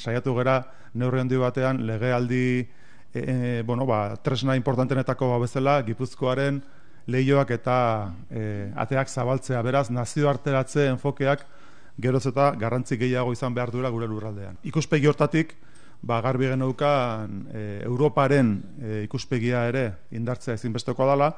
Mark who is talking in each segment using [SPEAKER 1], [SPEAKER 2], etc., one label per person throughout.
[SPEAKER 1] saiatu gera neurri handi batean legealdi e, e, bueno ba tresna importanteenetako ba Gipuzkoaren lehioak eta e, ateak zabaltzea beraz nazioarteratze enfokeak geroz eta garrantzi gehiago izan behar duela gure lurraldean. Ikuspegi hortatik ba garbi genaukan e, Europaren e, ikuspegia ere indartzea ezin dala, dela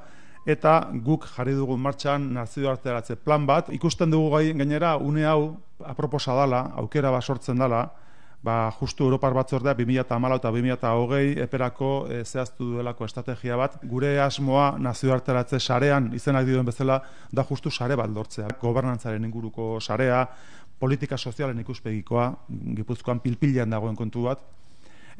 [SPEAKER 1] eta guk jarri dugu martxan nazioarteratze plan bat ikusten dugu gai, gainera une hau aproposa dela, aukera basortzen dela ba, justu Europar batzordea 2000 eta amala eta 2000 hogei eperako eh, zehaztu duelako estrategia bat. Gure asmoa nazioartaratze sarean, izenak dioen bezala, da justu sare bat lortzea. Gobernantzaren inguruko sarea, politika sozialen ikuspegikoa, gipuzkoan pilpilean dagoen kontu bat,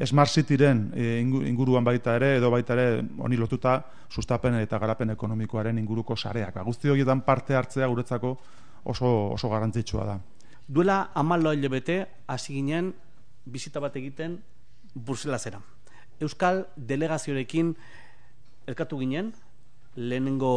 [SPEAKER 1] Smart Cityren eh, inguruan baita ere, edo baita ere, honi lotuta, sustapen eta garapen ekonomikoaren inguruko sareak. Ba, guzti horietan parte hartzea guretzako oso, oso garantzitsua da.
[SPEAKER 2] Duela amal hile hasi ginen bizita bat egiten zera. Euskal delegaziorekin elkatu ginen, lehenengo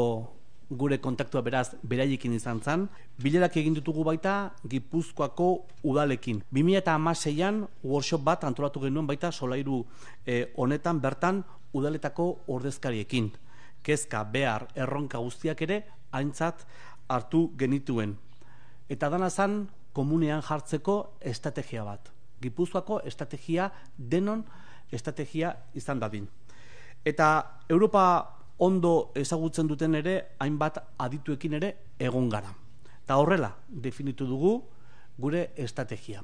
[SPEAKER 2] gure kontaktua beraz beraiekin izan zen, bilerak egin ditugu baita Gipuzkoako udalekin. 2016an workshop bat antolatu genuen baita solairu eh, honetan bertan udaletako ordezkariekin. Kezka, behar, erronka guztiak ere aintzat hartu genituen. Eta dana zan, komunean jartzeko estrategia bat. Gipuzkoako estrategia denon estrategia izan dadin. Eta Europa ondo ezagutzen duten ere, hainbat adituekin ere egon gara. Eta horrela, definitu dugu gure estrategia.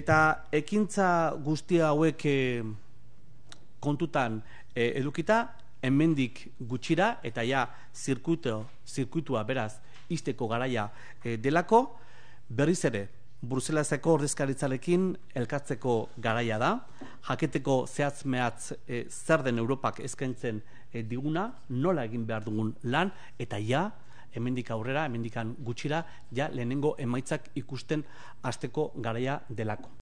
[SPEAKER 2] Eta ekintza guztia hauek eh, kontutan eh, edukita, hemendik gutxira, eta ja zirkutua beraz izteko garaia eh, delako, berriz ere, Bruselaseko ordezkaritzarekin elkartzeko garaia da, jaketeko zehatzmehatz e, eh, zer den Europak eskaintzen eh, diguna, nola egin behar dugun lan, eta ja, hemendik aurrera, hemendikan gutxira, ja lehenengo emaitzak ikusten asteko garaia delako.